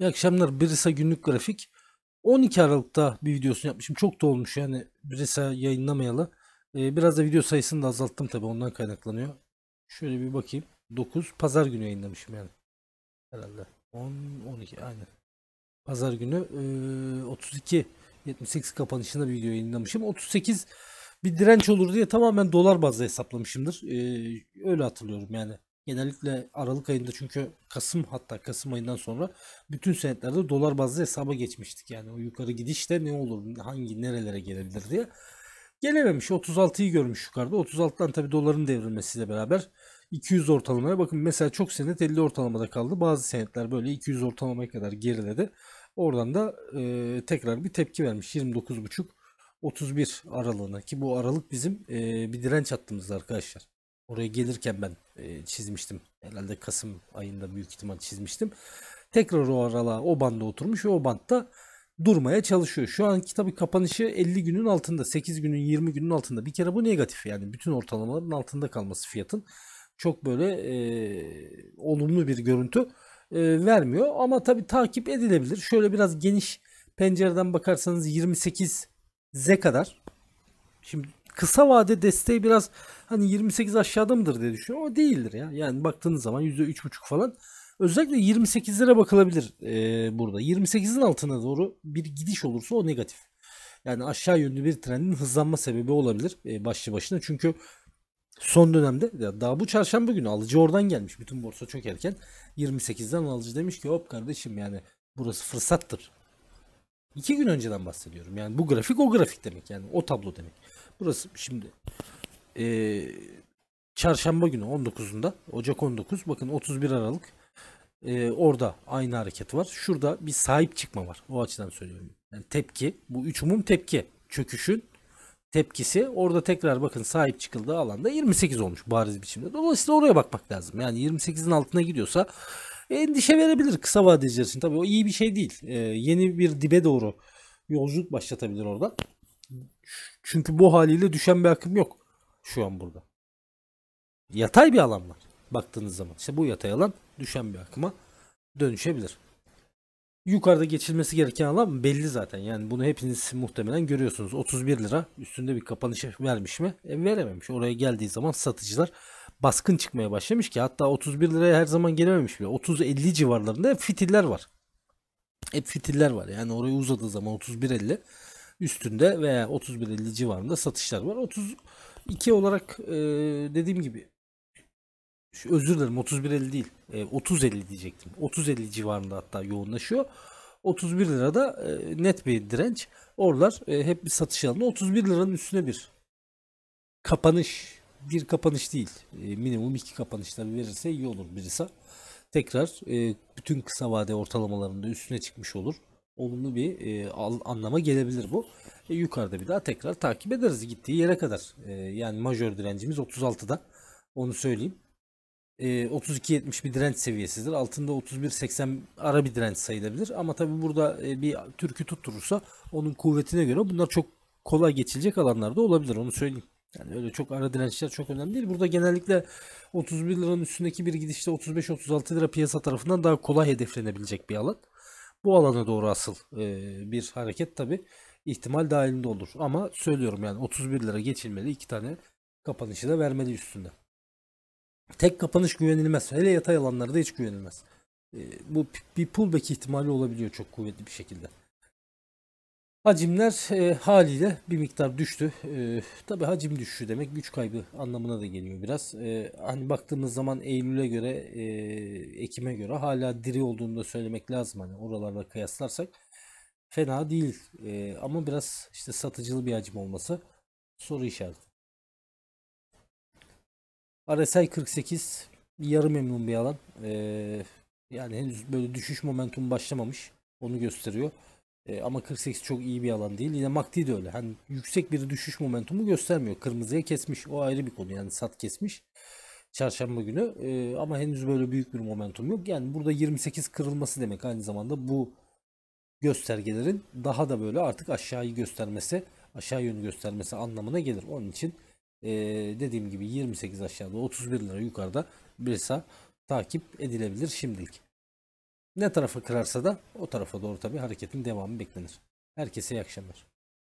İyi akşamlar. Brisa günlük grafik. 12 Aralık'ta bir videosunu yapmışım. Çok da olmuş yani Brisa yayınlamayalı. Ee, biraz da video sayısını da azalttım tabii ondan kaynaklanıyor. Şöyle bir bakayım. 9 pazar günü yayınlamışım yani. Herhalde. 10 12 aynen. Pazar günü e, 32 78 kapanışında bir video yayınlamışım. 38 bir direnç olur diye tamamen dolar bazlı hesaplamışımdır. E, öyle hatırlıyorum yani. Genellikle Aralık ayında çünkü Kasım hatta Kasım ayından sonra bütün senetlerde dolar bazlı hesaba geçmiştik. Yani o yukarı gidişte ne olur hangi nerelere gelebilir diye. Gelememiş 36'yı görmüş yukarıda. 36'dan tabi doların devrilmesiyle beraber 200 ortalamaya bakın mesela çok senet 50 ortalamada kaldı. Bazı senetler böyle 200 ortalamaya kadar geriledi. Oradan da e, tekrar bir tepki vermiş 29.5 31 aralığına ki bu aralık bizim e, bir direnç hattımızda arkadaşlar. Oraya gelirken ben e, çizmiştim. Herhalde Kasım ayında büyük ihtimal çizmiştim. Tekrar o aralığa o banda oturmuş ve o bantta durmaya çalışıyor. Şu anki tabi kapanışı 50 günün altında, 8 günün, 20 günün altında. Bir kere bu negatif yani bütün ortalamaların altında kalması fiyatın çok böyle e, olumlu bir görüntü e, vermiyor. Ama tabi takip edilebilir. Şöyle biraz geniş pencereden bakarsanız 28 Z kadar. Şimdi kısa vade desteği biraz hani 28 aşağıda mıdır diye düşünüyorum ama değildir ya. Yani baktığınız zaman %3,5 falan. Özellikle 28'lere bakılabilir e, burada. 28'in altına doğru bir gidiş olursa o negatif. Yani aşağı yönlü bir trendin hızlanma sebebi olabilir e, başlı başına. Çünkü son dönemde daha bu çarşamba günü alıcı oradan gelmiş. Bütün borsa çökerken 28'den alıcı demiş ki hop kardeşim yani burası fırsattır. İki gün önceden bahsediyorum. Yani bu grafik o grafik demek yani o tablo demek. Burası şimdi e, çarşamba günü 19'unda Ocak 19 bakın 31 Aralık e, orada aynı hareket var. Şurada bir sahip çıkma var. O açıdan söylüyorum. Yani tepki bu üç umum tepki çöküşün tepkisi orada tekrar bakın sahip çıkıldığı alanda 28 olmuş bariz biçimde. Dolayısıyla oraya bakmak lazım. Yani 28'in altına gidiyorsa endişe verebilir kısa vadeciler için. Tabii o iyi bir şey değil. E, yeni bir dibe doğru yolculuk başlatabilir orada. Çünkü bu haliyle düşen bir akım yok şu an burada. Yatay bir alan var baktığınız zaman. İşte bu yatay alan düşen bir akıma dönüşebilir. Yukarıda geçilmesi gereken alan belli zaten. Yani bunu hepiniz muhtemelen görüyorsunuz. 31 lira üstünde bir kapanış vermiş mi? E, verememiş. Oraya geldiği zaman satıcılar baskın çıkmaya başlamış ki hatta 31 liraya her zaman gelememiş bile. 30-50 civarlarında fitiller var. Hep fitiller var. Yani oraya uzadığı zaman 31-50 üstünde veya 31.50 civarında satışlar var. 32 olarak e, dediğim gibi şu, özür dilerim 31.50 değil e, 30.50 diyecektim. 30.50 civarında hatta yoğunlaşıyor. 31 lira da e, net bir direnç. Oralar e, hep bir satış alanı. 31 liranın üstüne bir kapanış. Bir kapanış değil. E, minimum iki kapanışlar verirse iyi olur birisi. Tekrar e, bütün kısa vade ortalamalarında üstüne çıkmış olur olumlu bir e, al, anlama gelebilir bu. E, yukarıda bir daha tekrar takip ederiz gittiği yere kadar. E, yani majör direncimiz 36'da. Onu söyleyeyim. E, 32.70 bir direnç seviyesidir. Altında 31.80 ara bir direnç sayılabilir. Ama tabi burada e, bir türkü tutturursa onun kuvvetine göre bunlar çok kolay geçilecek alanlarda olabilir. Onu söyleyeyim. Yani öyle çok ara dirençler çok önemli değil. Burada genellikle 31 liranın üstündeki bir gidişte 35-36 lira piyasa tarafından daha kolay hedeflenebilecek bir alan bu alana doğru asıl e, bir hareket tabi ihtimal dahilinde olur. Ama söylüyorum yani 31 lira geçilmeli iki tane kapanışı da vermeli üstünde. Tek kapanış güvenilmez. Hele yatay alanlarda hiç güvenilmez. E, bu bir pullback ihtimali olabiliyor çok kuvvetli bir şekilde. Hacimler e, haliyle bir miktar düştü. E, tabii hacim düşüşü demek güç kaybı anlamına da geliyor biraz. E, hani baktığımız zaman Eylül'e göre, e, Ekim'e göre hala diri olduğunu da söylemek lazım. Hani oralarla kıyaslarsak fena değil. E, ama biraz işte satıcılı bir hacim olması soru işareti. RSI 48 yarı memnun bir alan. E, yani henüz böyle düşüş momentum başlamamış. Onu gösteriyor. E, ama 48 çok iyi bir alan değil. Yine Makti de öyle. Hani yüksek bir düşüş momentumu göstermiyor. Kırmızıya kesmiş. O ayrı bir konu. Yani sat kesmiş. Çarşamba günü. E, ama henüz böyle büyük bir momentum yok. Yani burada 28 kırılması demek aynı zamanda bu göstergelerin daha da böyle artık aşağıyı göstermesi, aşağı yönü göstermesi anlamına gelir. Onun için e, dediğim gibi 28 aşağıda 31 lira yukarıda Brisa takip edilebilir şimdilik. Ne tarafa kırarsa da o tarafa doğru tabi hareketin devamı beklenir. Herkese iyi akşamlar.